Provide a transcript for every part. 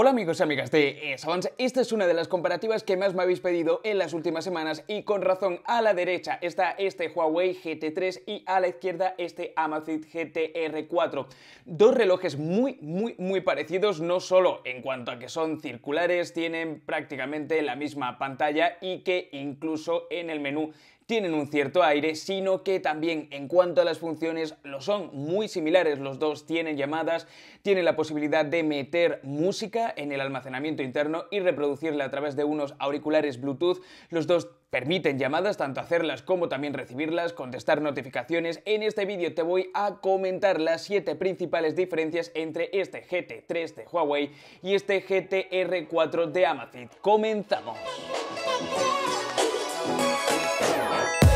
Hola amigos y amigas de Esavance, esta es una de las comparativas que más me habéis pedido en las últimas semanas y con razón a la derecha está este Huawei GT3 y a la izquierda este Amazfit GTR4. Dos relojes muy muy muy parecidos no solo en cuanto a que son circulares, tienen prácticamente la misma pantalla y que incluso en el menú tienen un cierto aire, sino que también en cuanto a las funciones lo son muy similares. Los dos tienen llamadas, tienen la posibilidad de meter música en el almacenamiento interno y reproducirla a través de unos auriculares Bluetooth. Los dos permiten llamadas, tanto hacerlas como también recibirlas, contestar notificaciones. En este vídeo te voy a comentar las 7 principales diferencias entre este GT3 de Huawei y este GTR4 de Amazfit. ¡Comenzamos! Yeah.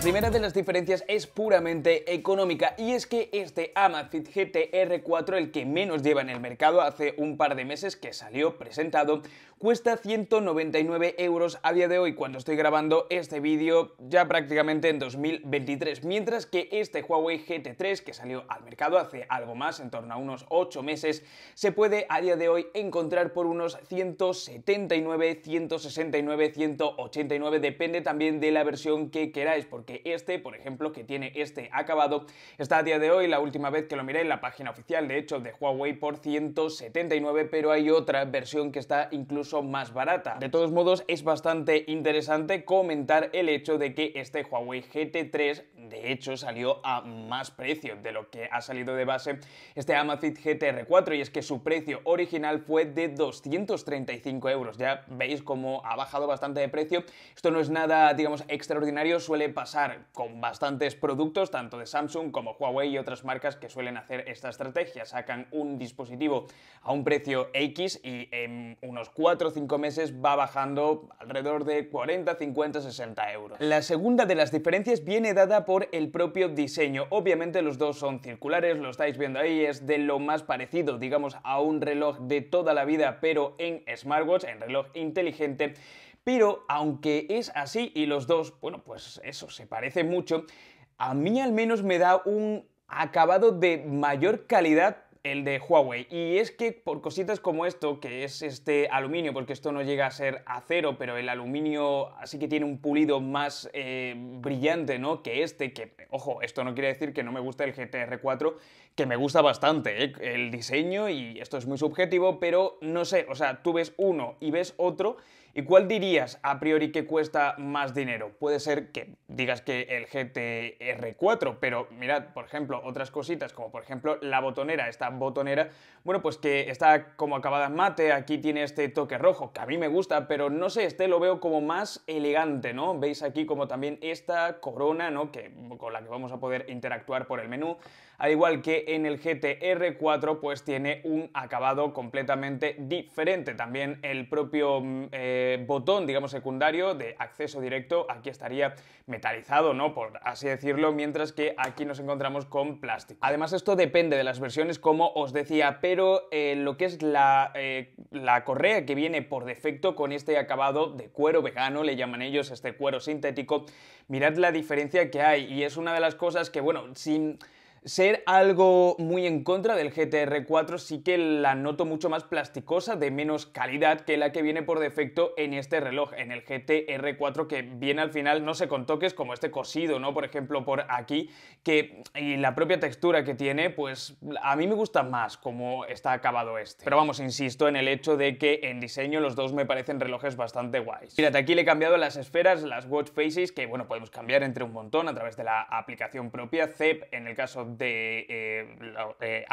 primera de las diferencias es puramente económica y es que este Amazfit GTR 4, el que menos lleva en el mercado hace un par de meses que salió presentado, cuesta 199 euros a día de hoy cuando estoy grabando este vídeo ya prácticamente en 2023, mientras que este Huawei GT3 que salió al mercado hace algo más, en torno a unos 8 meses, se puede a día de hoy encontrar por unos 179, 169, 189, depende también de la versión que queráis, este, por ejemplo, que tiene este acabado, está a día de hoy, la última vez que lo miré en la página oficial, de hecho, de Huawei por 179, pero hay otra versión que está incluso más barata. De todos modos, es bastante interesante comentar el hecho de que este Huawei GT3, de hecho, salió a más precio de lo que ha salido de base este Amazfit GTR4, y es que su precio original fue de 235 euros. Ya veis cómo ha bajado bastante de precio. Esto no es nada, digamos, extraordinario, suele pasar con bastantes productos, tanto de Samsung como Huawei y otras marcas que suelen hacer esta estrategia. Sacan un dispositivo a un precio X y en unos 4 o 5 meses va bajando alrededor de 40, 50, 60 euros. La segunda de las diferencias viene dada por el propio diseño. Obviamente los dos son circulares, lo estáis viendo ahí, es de lo más parecido, digamos, a un reloj de toda la vida, pero en smartwatch, en reloj inteligente pero aunque es así y los dos, bueno, pues eso se parece mucho, a mí al menos me da un acabado de mayor calidad el de Huawei. Y es que por cositas como esto, que es este aluminio, porque esto no llega a ser acero, pero el aluminio así que tiene un pulido más eh, brillante, ¿no? Que este, que, ojo, esto no quiere decir que no me guste el GTR4, que me gusta bastante ¿eh? el diseño y esto es muy subjetivo, pero no sé, o sea, tú ves uno y ves otro ¿Y cuál dirías a priori que cuesta más dinero? Puede ser que digas que el GTR4, pero mirad, por ejemplo, otras cositas como por ejemplo la botonera, esta botonera, bueno, pues que está como acabada en mate, aquí tiene este toque rojo, que a mí me gusta, pero no sé, este lo veo como más elegante, ¿no? Veis aquí como también esta corona, ¿no? Que, con la que vamos a poder interactuar por el menú al igual que en el GTR 4 pues tiene un acabado completamente diferente. También el propio mm, eh, botón, digamos, secundario de acceso directo aquí estaría metalizado, ¿no? Por así decirlo, mientras que aquí nos encontramos con plástico. Además esto depende de las versiones, como os decía, pero eh, lo que es la, eh, la correa que viene por defecto con este acabado de cuero vegano, le llaman ellos este cuero sintético, mirad la diferencia que hay y es una de las cosas que, bueno, sin ser algo muy en contra del GTR 4 sí que la noto mucho más plasticosa, de menos calidad que la que viene por defecto en este reloj, en el GTR 4 que viene al final no sé con toques como este cosido, ¿no? Por ejemplo, por aquí, que y la propia textura que tiene, pues a mí me gusta más como está acabado este. Pero vamos, insisto en el hecho de que en diseño los dos me parecen relojes bastante guays. Fíjate, aquí le he cambiado las esferas, las watch faces, que bueno, podemos cambiar entre un montón a través de la aplicación propia, CEP en el caso de de eh, eh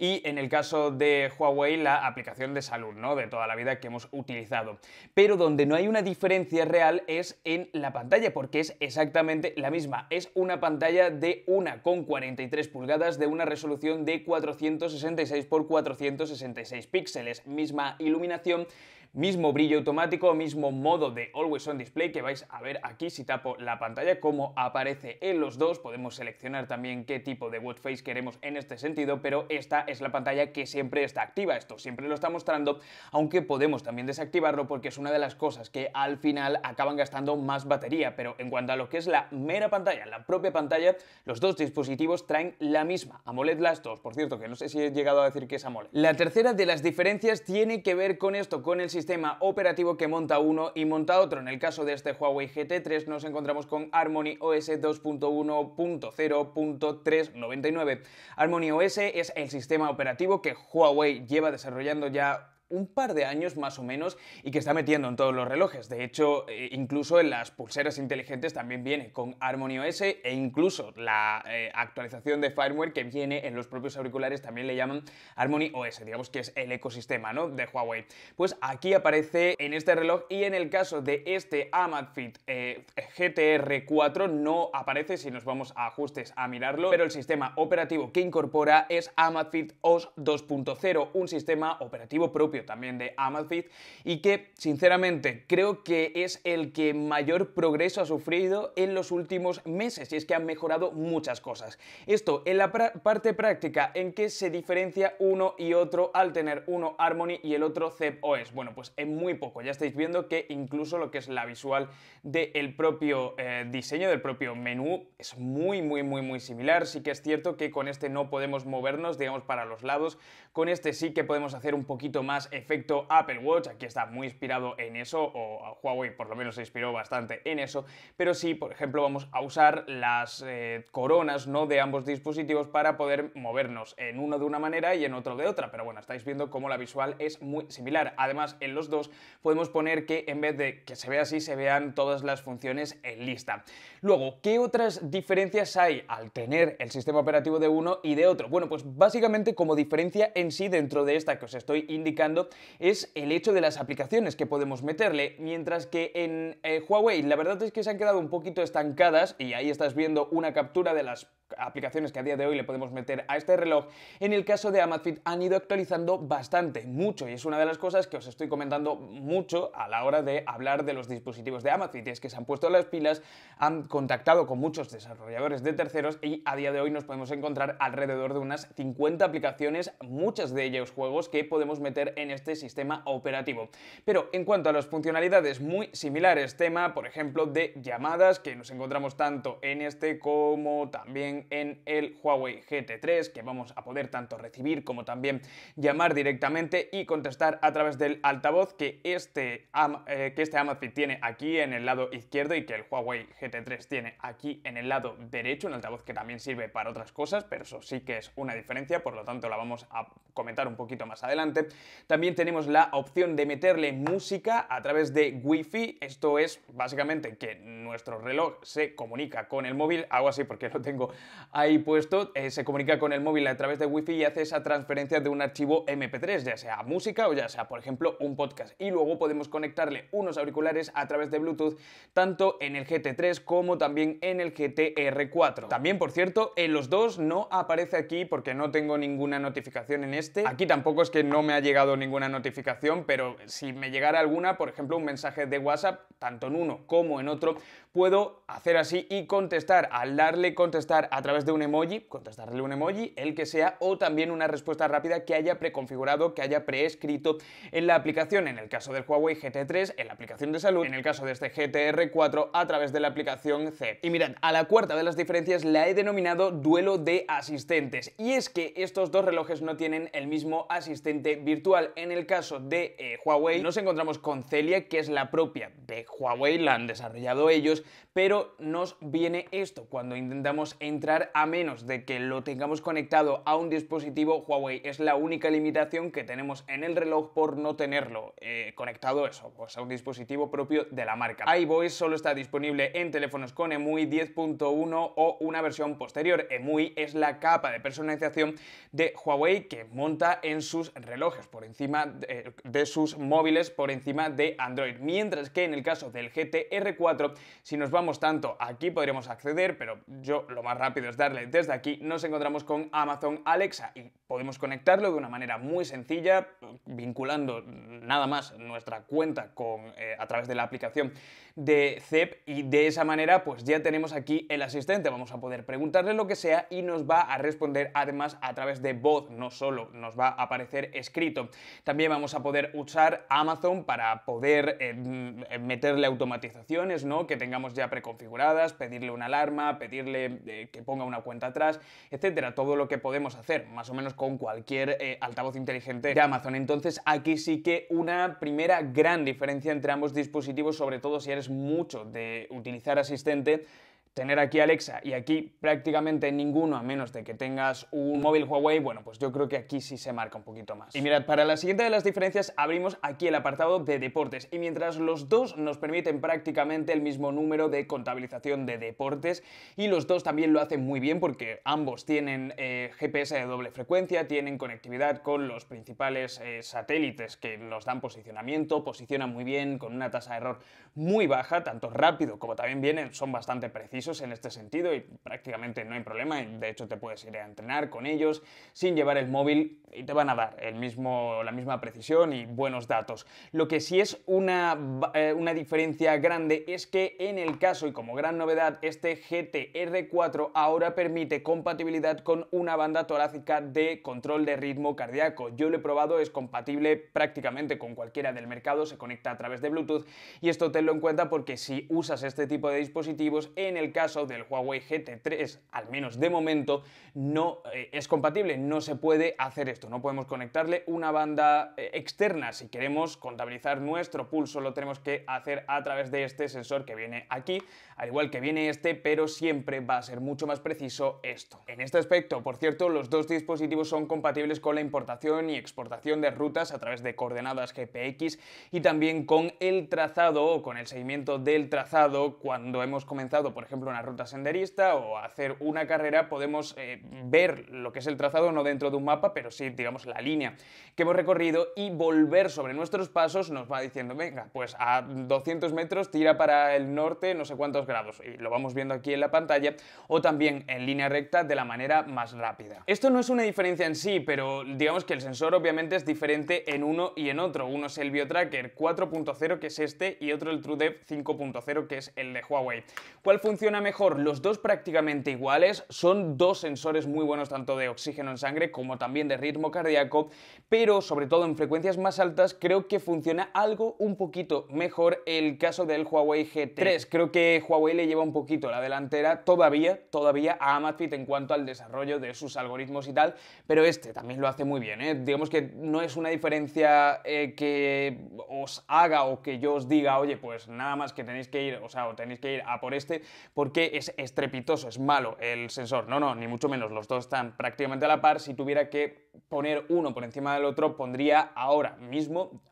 y en el caso de Huawei la aplicación de salud, ¿no? De toda la vida que hemos utilizado. Pero donde no hay una diferencia real es en la pantalla, porque es exactamente la misma. Es una pantalla de 1,43 pulgadas de una resolución de 466 x 466 píxeles, misma iluminación mismo brillo automático, mismo modo de Always On Display que vais a ver aquí si tapo la pantalla, como aparece en los dos, podemos seleccionar también qué tipo de watch face queremos en este sentido, pero esta es la pantalla que siempre está activa. Esto siempre lo está mostrando, aunque podemos también desactivarlo porque es una de las cosas que al final acaban gastando más batería. Pero en cuanto a lo que es la mera pantalla, la propia pantalla, los dos dispositivos traen la misma. AMOLED las dos, por cierto, que no sé si he llegado a decir que es AMOLED. La tercera de las diferencias tiene que ver con esto, con el sistema operativo que monta uno y monta otro. En el caso de este Huawei GT3 nos encontramos con Harmony OS 2.1.0.399. Harmony OS es el sistema operativo que Huawei lleva desarrollando ya un par de años más o menos y que está metiendo en todos los relojes. De hecho, eh, incluso en las pulseras inteligentes también viene con Harmony OS e incluso la eh, actualización de firmware que viene en los propios auriculares también le llaman Harmony OS, digamos que es el ecosistema ¿no? de Huawei. Pues aquí aparece en este reloj y en el caso de este Amazfit eh, GTR4 no aparece si nos vamos a ajustes a mirarlo, pero el sistema operativo que incorpora es Amazfit OS 2.0, un sistema operativo propio también de Amazfit y que sinceramente creo que es el que mayor progreso ha sufrido en los últimos meses y es que han mejorado muchas cosas. Esto en la parte práctica, ¿en qué se diferencia uno y otro al tener uno Harmony y el otro OS Bueno, pues en muy poco, ya estáis viendo que incluso lo que es la visual del propio eh, diseño, del propio menú, es muy, muy, muy, muy similar. Sí que es cierto que con este no podemos movernos, digamos, para los lados. Con este sí que podemos hacer un poquito más efecto Apple Watch, aquí está muy inspirado en eso, o Huawei por lo menos se inspiró bastante en eso, pero sí, por ejemplo, vamos a usar las eh, coronas ¿no? de ambos dispositivos para poder movernos en uno de una manera y en otro de otra, pero bueno, estáis viendo cómo la visual es muy similar. Además, en los dos podemos poner que en vez de que se vea así, se vean todas las funciones en lista. Luego, ¿qué otras diferencias hay al tener el sistema operativo de uno y de otro? Bueno, pues básicamente como diferencia en sí dentro de esta que os estoy indicando, es el hecho de las aplicaciones que podemos meterle, mientras que en eh, Huawei la verdad es que se han quedado un poquito estancadas y ahí estás viendo una captura de las aplicaciones que a día de hoy le podemos meter a este reloj, en el caso de Amazfit han ido actualizando bastante, mucho, y es una de las cosas que os estoy comentando mucho a la hora de hablar de los dispositivos de Amazfit, y es que se han puesto las pilas, han contactado con muchos desarrolladores de terceros y a día de hoy nos podemos encontrar alrededor de unas 50 aplicaciones, muchas de ellas juegos que podemos meter en este sistema operativo. Pero en cuanto a las funcionalidades muy similares, tema por ejemplo de llamadas que nos encontramos tanto en este como también en el Huawei GT3 que vamos a poder tanto recibir como también llamar directamente y contestar a través del altavoz que este, eh, que este Amazfit tiene aquí en el lado izquierdo y que el Huawei GT3 tiene aquí en el lado derecho, un altavoz que también sirve para otras cosas, pero eso sí que es una diferencia, por lo tanto la vamos a comentar un poquito más adelante. También tenemos la opción de meterle música a través de Wi-Fi. Esto es básicamente que nuestro reloj se comunica con el móvil. Hago así porque lo tengo ahí puesto. Eh, se comunica con el móvil a través de Wi-Fi y hace esa transferencia de un archivo MP3, ya sea música o ya sea, por ejemplo, un podcast. Y luego podemos conectarle unos auriculares a través de Bluetooth tanto en el GT3 como también en el GTR4. También, por cierto, en los dos no aparece aquí porque no tengo ninguna notificación en este. Aquí tampoco es que no me ha llegado ninguna notificación, pero si me llegara alguna, por ejemplo, un mensaje de WhatsApp, tanto en uno como en otro, puedo hacer así y contestar, al darle contestar a través de un emoji, contestarle un emoji, el que sea, o también una respuesta rápida que haya preconfigurado, que haya preescrito en la aplicación, en el caso del Huawei GT3, en la aplicación de salud, en el caso de este GTR4, a través de la aplicación C. Y mirad, a la cuarta de las diferencias la he denominado duelo de asistentes, y es que estos dos relojes no tienen el mismo asistente virtual. En el caso de eh, Huawei, nos encontramos con Celia, que es la propia de Huawei, la han desarrollado ellos, pero nos viene esto cuando intentamos entrar a menos de que lo tengamos conectado a un dispositivo Huawei. Es la única limitación que tenemos en el reloj por no tenerlo eh, conectado eso, pues a un dispositivo propio de la marca. iVoice solo está disponible en teléfonos con EMUI 10.1 o una versión posterior. EMUI es la capa de personalización de Huawei que monta en sus relojes por encima de, eh, de sus móviles por encima de Android, mientras que en el caso del GTR4 si nos vamos tanto aquí podremos acceder, pero yo lo más rápido es darle desde aquí. Nos encontramos con Amazon Alexa y podemos conectarlo de una manera muy sencilla, vinculando nada más nuestra cuenta con, eh, a través de la aplicación de CEP y de esa manera pues ya tenemos aquí el asistente. Vamos a poder preguntarle lo que sea y nos va a responder además a través de voz, no solo nos va a aparecer escrito. También vamos a poder usar Amazon para poder eh, eh, meterle automatizaciones, ¿no? Que tengamos ya preconfiguradas, pedirle una alarma, pedirle eh, que ponga una cuenta atrás, etcétera. Todo lo que podemos hacer, más o menos con cualquier eh, altavoz inteligente de Amazon. Entonces, aquí sí que una primera gran diferencia entre ambos dispositivos, sobre todo si eres mucho de utilizar asistente, tener aquí Alexa y aquí prácticamente ninguno a menos de que tengas un móvil Huawei, bueno, pues yo creo que aquí sí se marca un poquito más. Y mirad, para la siguiente de las diferencias abrimos aquí el apartado de deportes y mientras los dos nos permiten prácticamente el mismo número de contabilización de deportes y los dos también lo hacen muy bien porque ambos tienen eh, GPS de doble frecuencia, tienen conectividad con los principales eh, satélites que nos dan posicionamiento, posicionan muy bien con una tasa de error muy baja, tanto rápido como también vienen, son bastante precisos en este sentido y prácticamente no hay problema. De hecho, te puedes ir a entrenar con ellos sin llevar el móvil y te van a dar el mismo, la misma precisión y buenos datos. Lo que sí es una, eh, una diferencia grande es que en el caso y como gran novedad, este GTR4 ahora permite compatibilidad con una banda torácica de control de ritmo cardíaco. Yo lo he probado, es compatible prácticamente con cualquiera del mercado, se conecta a través de Bluetooth y esto tenlo en cuenta porque si usas este tipo de dispositivos en el caso del Huawei GT3, al menos de momento, no eh, es compatible, no se puede hacer esto, no podemos conectarle una banda eh, externa. Si queremos contabilizar nuestro pulso, lo tenemos que hacer a través de este sensor que viene aquí, al igual que viene este, pero siempre va a ser mucho más preciso esto. En este aspecto, por cierto, los dos dispositivos son compatibles con la importación y exportación de rutas a través de coordenadas GPX y también con el trazado o con el seguimiento del trazado cuando hemos comenzado, por ejemplo, una ruta senderista o hacer una carrera, podemos eh, ver lo que es el trazado, no dentro de un mapa, pero sí, digamos, la línea que hemos recorrido y volver sobre nuestros pasos nos va diciendo, venga, pues a 200 metros tira para el norte no sé cuántos grados, y lo vamos viendo aquí en la pantalla, o también en línea recta de la manera más rápida. Esto no es una diferencia en sí, pero digamos que el sensor obviamente es diferente en uno y en otro. Uno es el BioTracker 4.0, que es este, y otro el TrueDepth 5.0, que es el de Huawei. ¿Cuál funciona? mejor, los dos prácticamente iguales, son dos sensores muy buenos tanto de oxígeno en sangre como también de ritmo cardíaco, pero sobre todo en frecuencias más altas creo que funciona algo un poquito mejor el caso del Huawei GT3. Creo que Huawei le lleva un poquito la delantera todavía, todavía a Amazfit en cuanto al desarrollo de sus algoritmos y tal, pero este también lo hace muy bien. ¿eh? Digamos que no es una diferencia eh, que os haga o que yo os diga, oye, pues nada más que tenéis que ir, o sea, o tenéis que ir a por este, porque es estrepitoso, es malo el sensor. No, no, ni mucho menos, los dos están prácticamente a la par. Si tuviera que poner uno por encima del otro, pondría ahora mismo,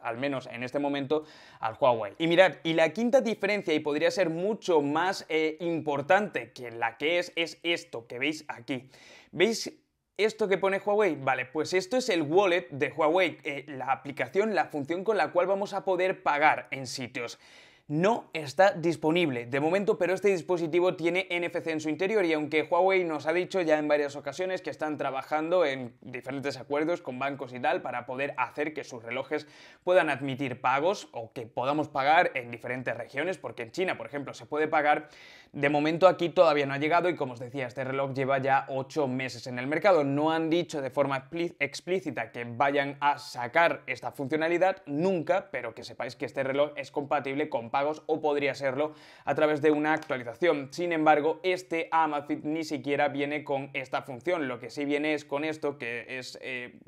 al, menos en este momento, al Huawei. Y mirad, y la quinta diferencia, y podría ser mucho más eh, importante que la que es, es esto que veis aquí. ¿Veis esto que pone Huawei? Vale, pues esto es el wallet de Huawei, eh, la aplicación, la función con la cual vamos a poder pagar en sitios no está disponible de momento, pero este dispositivo tiene NFC en su interior y aunque Huawei nos ha dicho ya en varias ocasiones que están trabajando en diferentes acuerdos con bancos y tal para poder hacer que sus relojes puedan admitir pagos o que podamos pagar en diferentes regiones, porque en China, por ejemplo, se puede pagar, de momento aquí todavía no ha llegado y como os decía, este reloj lleva ya ocho meses en el mercado. No han dicho de forma explícita que vayan a sacar esta funcionalidad nunca, pero que sepáis que este reloj es compatible con pagos o podría serlo a través de una actualización. Sin embargo, este Amazfit ni siquiera viene con esta función. Lo que sí viene es con esto, que es eh,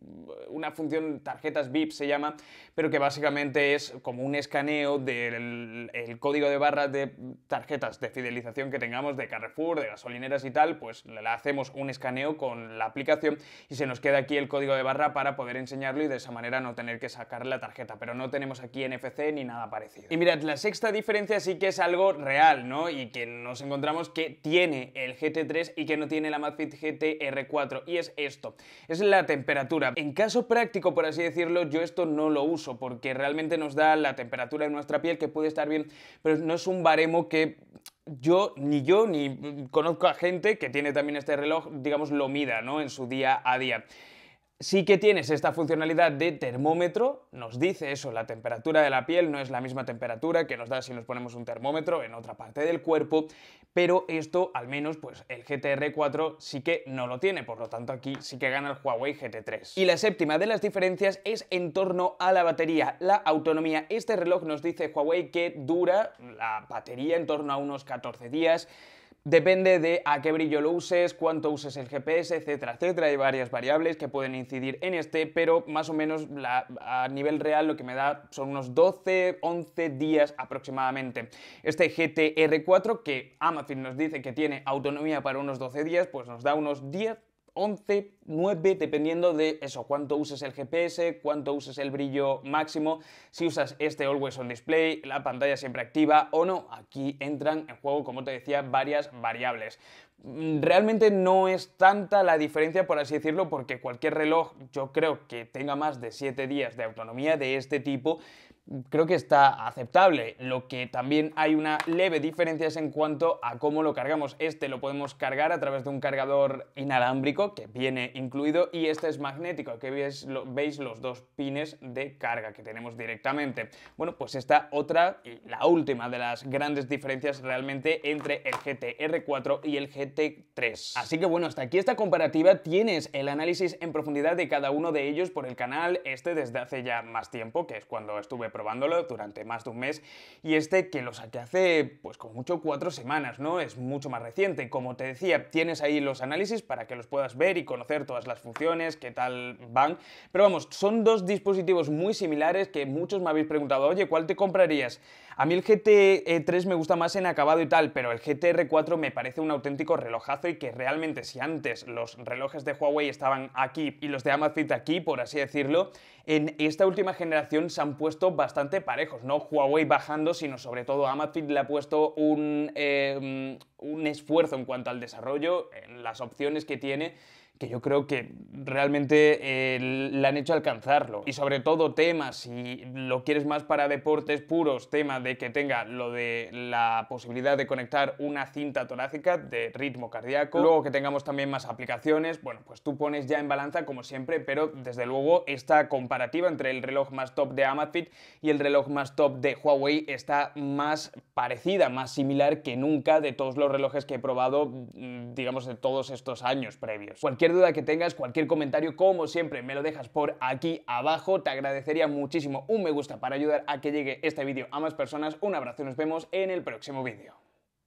una función tarjetas VIP se llama, pero que básicamente es como un escaneo del código de barra de tarjetas de fidelización que tengamos de Carrefour, de gasolineras y tal, pues le hacemos un escaneo con la aplicación y se nos queda aquí el código de barra para poder enseñarlo y de esa manera no tener que sacar la tarjeta. Pero no tenemos aquí NFC ni nada parecido. Y mirad, la sexta esta diferencia sí que es algo real, ¿no? Y que nos encontramos que tiene el GT3 y que no tiene la Madfit gtr 4 Y es esto, es la temperatura. En caso práctico, por así decirlo, yo esto no lo uso porque realmente nos da la temperatura en nuestra piel que puede estar bien, pero no es un baremo que yo, ni yo, ni conozco a gente que tiene también este reloj, digamos, lo mida, ¿no? En su día a día sí que tienes esta funcionalidad de termómetro, nos dice eso, la temperatura de la piel no es la misma temperatura que nos da si nos ponemos un termómetro en otra parte del cuerpo, pero esto al menos pues el GTR4 sí que no lo tiene, por lo tanto aquí sí que gana el Huawei GT3. Y la séptima de las diferencias es en torno a la batería, la autonomía. Este reloj nos dice Huawei que dura la batería en torno a unos 14 días, Depende de a qué brillo lo uses, cuánto uses el GPS, etcétera, etcétera. Hay varias variables que pueden incidir en este, pero más o menos a nivel real lo que me da son unos 12, 11 días aproximadamente. Este GTR4 que Amazon nos dice que tiene autonomía para unos 12 días, pues nos da unos 10 11, 9, dependiendo de eso, cuánto uses el GPS, cuánto uses el brillo máximo, si usas este Always On Display, la pantalla siempre activa o no. Aquí entran en juego, como te decía, varias variables. Mm, realmente no es tanta la diferencia, por así decirlo, porque cualquier reloj, yo creo que tenga más de 7 días de autonomía de este tipo, creo que está aceptable. Lo que también hay una leve diferencia es en cuanto a cómo lo cargamos. Este lo podemos cargar a través de un cargador inalámbrico que viene incluido y este es magnético. Aquí veis, veis los dos pines de carga que tenemos directamente. Bueno, pues esta otra eh, la última de las grandes diferencias realmente entre el gtr 4 y el GT3. Así que bueno, hasta aquí esta comparativa. Tienes el análisis en profundidad de cada uno de ellos por el canal este desde hace ya más tiempo, que es cuando estuve probándolo durante más de un mes y este que lo saqué hace, pues como mucho, cuatro semanas, ¿no? Es mucho más reciente. Como te decía, tienes ahí los análisis para que los puedas ver y conocer todas las funciones, qué tal van. Pero vamos, son dos dispositivos muy similares que muchos me habéis preguntado, oye, ¿cuál te comprarías? A mí el GT 3 e me gusta más en acabado y tal, pero el GTR 4 me parece un auténtico relojazo y que realmente si antes los relojes de Huawei estaban aquí y los de Amazfit aquí, por así decirlo, en esta última generación se han puesto bastante parejos, ¿no? Huawei bajando, sino sobre todo Amazfit le ha puesto un, eh, un esfuerzo en cuanto al desarrollo, en las opciones que tiene que yo creo que realmente la eh, le han hecho alcanzarlo. Y sobre todo temas, si lo quieres más para deportes puros, tema de que tenga lo de la posibilidad de conectar una cinta torácica de ritmo cardíaco, luego que tengamos también más aplicaciones, bueno, pues tú pones ya en balanza como siempre, pero desde luego esta comparativa entre el reloj más top de Amazfit y el reloj más top de Huawei está más parecida, más similar que nunca de todos los relojes que he probado, mm, digamos, de todos estos años previos. Cualquier duda que tengas, cualquier comentario, como siempre, me lo dejas por aquí abajo. Te agradecería muchísimo un me gusta para ayudar a que llegue este vídeo a más personas. Un abrazo y nos vemos en el próximo vídeo.